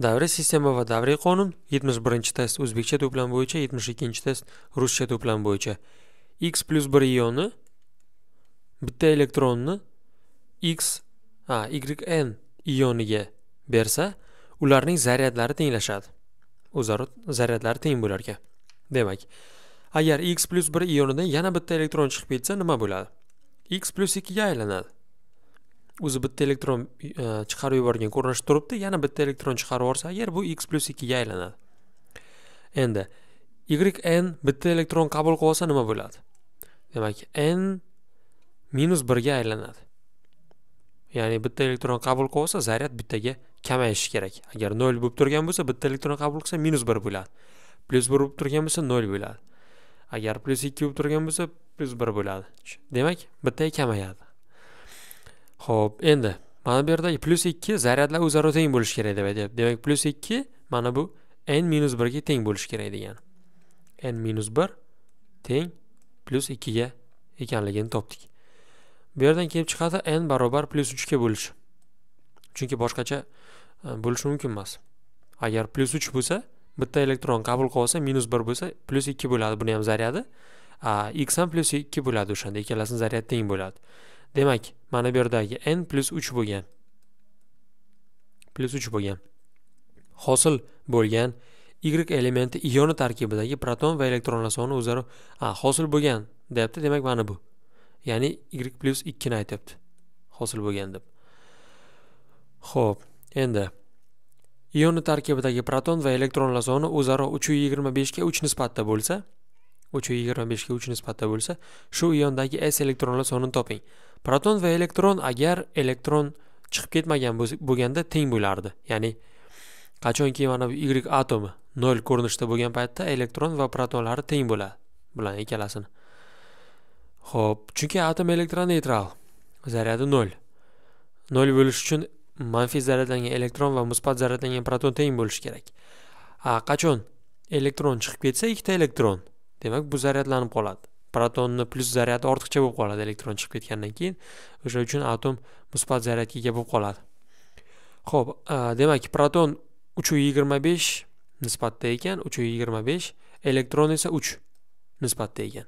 davriy sistema va davriy qonun 71 test o'zbekcha to'plam bo'yicha 72 test ruscha to'plam bo'yicha x plus bir ioni bitta elektronni x a yn ioniga bersa ularning zaryadlari tenglashadi o'zaro zaryadlari teng bo'lar ekan demak agar x plus bir ionidan yana bitta elektron chiqib ketsa nima bo'ladi x plyus ikkiga aylanadi o'zi bitta elektron e, chiqarib yuborgan ko'rinishda turibdi yana bitta elektron chiqarib yuborsa agar bu x plyus ikkiga aylanadi endi y n bitta elektron qabul qilib olsa nima bo'ladi demak n minus birga aylanadi ya'ni bitta elektron qabul qilib olsa zaryad bittaga kamayishi kerak agar nol bo'lib turgan bo'lsa bitta elektron qabul qilsa minus bir bo'ladi plyus bir bo'lib turgan bo'lsa nol bo'ladi agar plyus ikki bo'lib turgan bo'lsa plyus bir bo'ladi demak bittaga kamayadi ho'p endi mana bu yerda plyus ikki zaryadlar o'zaro teng bo'lishi kerak deb aytyapti demak plyus ikki mana bu n minus birga teng bo'lishi kerak degani n minus bir teng plyus ikkiga ekanligini topdik bu yerdan kelib chiqadi n barobar plyus uchga bo'lish chunki boshqacha e, bo'lishi mumkin emas agar plyus uch bo'lsa bitta elektron qabul qilib olsa minus bir bo'lsa plyus ikki bo'ladi buni ham zaryadi x ham plyus ikki bo'ladi o'shanda ikkalasini zaryadi teng bo'ladi demak mana bu yerdagi n plus 3 bo'lgan Plus 3 bo'lgan hosil bo'lgan y elementi ioni tarkibidagi proton va elektronlar soni o'zaro hosil bo'lgan deyapti demak mana bu ya'ni y 2 ni aytibdi. hosil bo'lgan deb Xo'p, endi ioni tarkibidagi proton va elektronlar soni o'zaro 3 25 ga 3 nisbatda bo'lsa uch ga yigirma beshga uch nisbatda bo'lsa shu iondagi s elektronlar sonini toping proton va elektron agar elektron chiqib ketmagan bo'lganda teng bo'lardi ya'ni qachonki mana bu y atomi nol ko'rinishda bo'lgan paytda elektron va protonlari teng bo'ladi bularni ikkalasini ho'p chunki atom elektron neytral zaryadi nol nol bo'lishi uchun manfiy zaryadlangan elektron va musbat zaryadlangan proton teng bo'lishi kerak a qachon elektron chiqib ketsa ikkita elektron demak bu zaryadlanib qoladi protonni plyus zaryadi ortiqcha bo'lib qoladi elektron chiqib ketgandan keyin o'sha uchun atom musbat zaryadga ega bo'lib qoladi ho'p demak proton uch u yigirma besh nisbatda ekan uch u yigirma besh elektron esa uch nisbatda ekan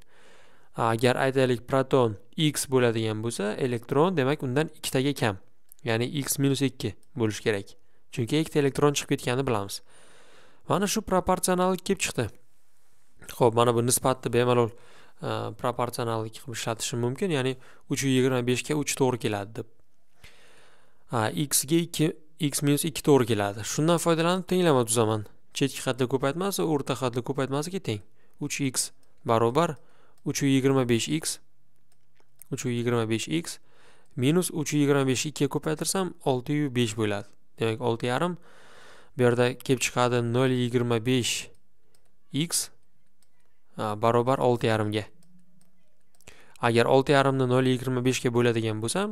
agar aytaylik proton x bo'ladigan bo'lsa elektron demak undan ikkitaga kam ya'ni x minus ikki bo'lishi kerak chunki ikkita elektron chiqib ketganini bilamiz mana shu proporsionallik kelib chiqdi ho'p mana bu nisbatni bemalol e, proporsionallik qilib ishlatishim mumkin ya'ni uch yigirma beshga uch to'g'ri keladi deb x ga ikki x minus ikki to'g'ri keladi shundan foydalanib tenglama tuzaman chetki xatni ko'paytmasi o'rta xatni ko'paytmasiga teng uch x barobar uch yigirma besh x uch yigirma besh x minus uch yigirma beshni ikkiga ko'paytirsam 6.5 besh bo'ladi demak olti yarim bu yerda kelib chiqadi nol yigirma besh x barobar 6 yarimga. Agar 6 ni 0.25 ga bo'ladigan bo'lsam,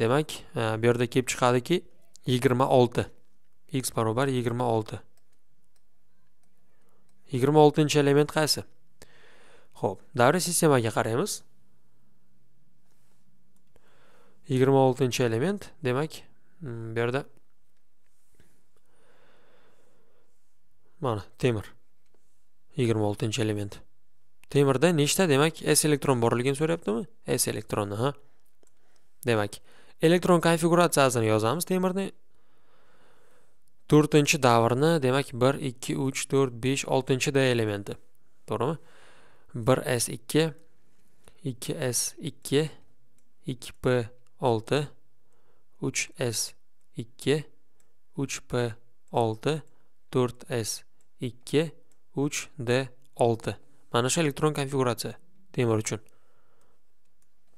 demak, e, bu yerda kelib chiqadiki 26. x barobar 26. 26-element qaysi? Xo'p, davriy sistemaga qaraymiz. 26-element, demak, mm, bu yerda mana temir 26 element temirda nechta demak s elektron borligini so'rayaptimi s elektronni ha demak elektron konfiguratsiyasini yozamiz temirni to'rtinchi davrni demak bir ikki uch to'rt besh oltinchi d elementi to'g'rimi bir s ikki ikki s ikki ikki p olti uch s ikki uch p olti to'rt s ikki 3D6 mana shu elektron konfiguratsiya temir uchun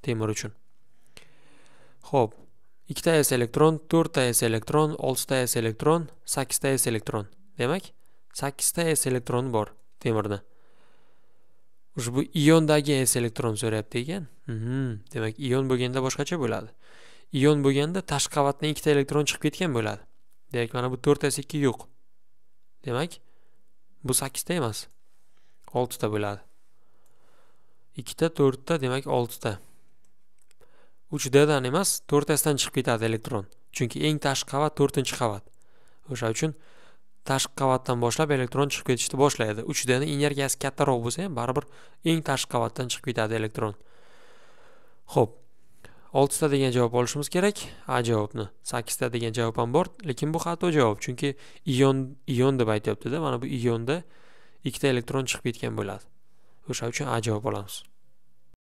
temir uchun ho'p ikkita s elektron to'rtta s elektron oltita s elektron sakkizta s elektron demak sakkizta s elektron bor temirda ushbu iondagi s elektron so'rayapti ekan mhm. demak ion bo'lganda boshqacha bo'ladi ion bo'lganda tashqi qavatdan ikkita elektron chiqib ketgan bo'ladi demak mana bu s ikki yo'q demak bu sakkizta emas oltita bo'ladi ikkita to'rtta demak oltita uch ddan emas to'rttasidan chiqib ketadi elektron chunki eng tashqi qavat to'rtinchi qavat o'sha uchun tashqi qavatdan boshlab elektron chiqib ketishni boshlaydi uch dni energiyasi kattaroq bo'lsa ham baribir eng tashqi qavatdan chiqib ketadi elektron ho'p oltita degan javob olishimiz kerak a javobni sakkizta degan javob ham bor lekin bu xato javob chunki ion ion deb aytyaptida mana bu ionda ikkita elektron chiqib ketgan bo'ladi o'sha uchun a javob olamiz